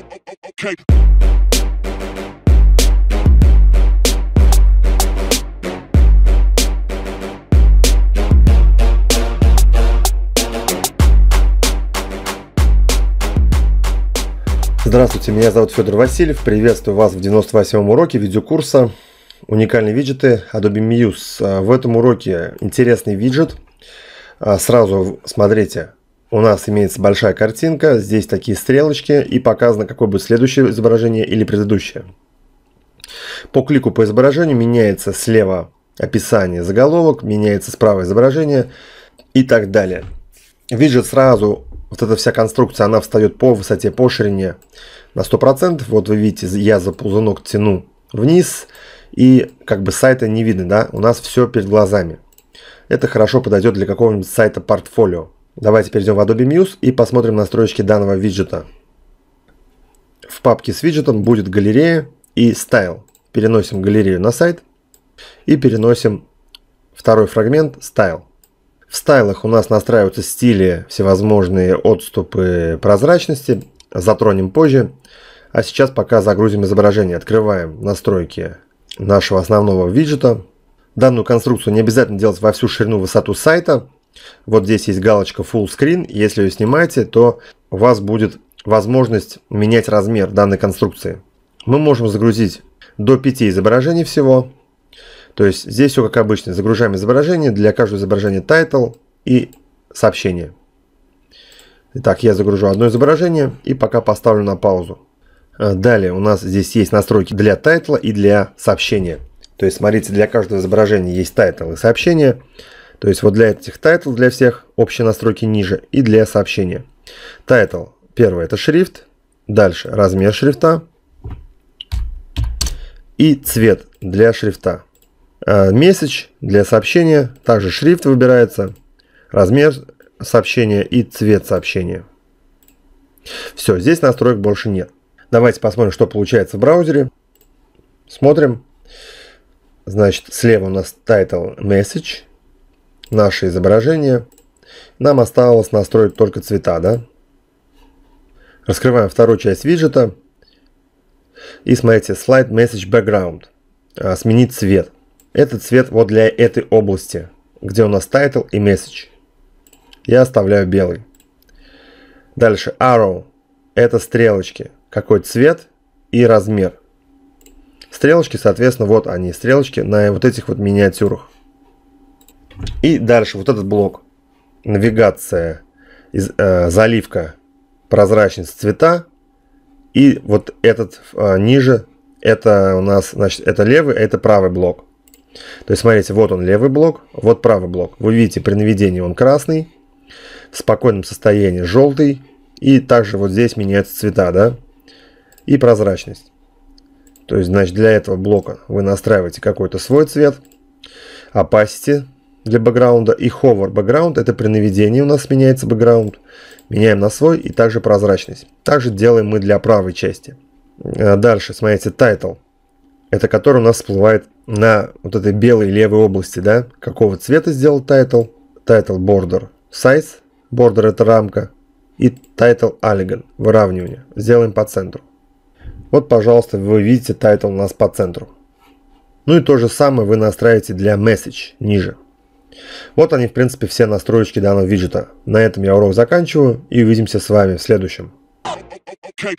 Okay. Здравствуйте, меня зовут Федор Васильев. Приветствую вас в 98-м уроке видеокурса «Уникальные виджеты Adobe Muse». А, в этом уроке интересный виджет. А, сразу смотрите, у нас имеется большая картинка, здесь такие стрелочки и показано, какое будет следующее изображение или предыдущее. По клику по изображению меняется слева описание заголовок, меняется справа изображение и так далее. Виджет сразу, вот эта вся конструкция, она встает по высоте, по ширине на 100%. Вот вы видите, я за ползунок тяну вниз и как бы сайта не видно, да, у нас все перед глазами. Это хорошо подойдет для какого-нибудь сайта портфолио. Давайте перейдем в Adobe Muse и посмотрим настройки данного виджета. В папке с виджетом будет галерея и Style. Переносим галерею на сайт и переносим второй фрагмент Style. В стайлах у нас настраиваются стили, всевозможные отступы прозрачности. Затронем позже. А сейчас пока загрузим изображение. Открываем настройки нашего основного виджета. Данную конструкцию не обязательно делать во всю ширину высоту сайта. Вот здесь есть галочка Full Screen. Если ее снимаете, то у вас будет возможность менять размер данной конструкции. Мы можем загрузить до 5 изображений всего. То есть здесь все как обычно. Загружаем изображение. Для каждого изображения title и сообщение. Итак, я загружу одно изображение и пока поставлю на паузу. А, далее у нас здесь есть настройки для тайтла и для сообщения. То есть, смотрите, для каждого изображения есть тайтл и сообщение. То есть вот для этих title для всех общие настройки ниже и для сообщения. Тайтл Первое это шрифт. Дальше размер шрифта. И цвет для шрифта. Message э, для сообщения. Также шрифт выбирается. Размер сообщения и цвет сообщения. Все, здесь настроек больше нет. Давайте посмотрим, что получается в браузере. Смотрим. Значит, слева у нас title message наше изображение. Нам осталось настроить только цвета, да? Раскрываем вторую часть виджета. И смотрите, Slide Message Background. А, сменить цвет. Этот цвет вот для этой области, где у нас title и message. Я оставляю белый. Дальше Arrow. Это стрелочки. Какой цвет и размер. Стрелочки, соответственно, вот они, стрелочки на вот этих вот миниатюрах. И дальше вот этот блок. Навигация, из, э, заливка, прозрачность цвета. И вот этот э, ниже, это у нас, значит, это левый, а это правый блок. То есть, смотрите, вот он левый блок, вот правый блок. Вы видите, при наведении он красный, в спокойном состоянии желтый. И также вот здесь меняются цвета, да? И прозрачность. То есть, значит, для этого блока вы настраиваете какой-то свой цвет. Opacity для бэкграунда и hover бэкграунд. Это при наведении у нас меняется бэкграунд. Меняем на свой и также прозрачность. Также делаем мы для правой части. Э, дальше, смотрите, title. Это который у нас всплывает на вот этой белой левой области, да? Какого цвета сделал title? Title border size. Border это рамка. И title elegant. Выравнивание. Сделаем по центру. Вот, пожалуйста, вы видите title у нас по центру. Ну и то же самое вы настраиваете для message ниже. Вот они, в принципе, все настроечки данного виджета. На этом я урок заканчиваю и увидимся с вами в следующем. Okay.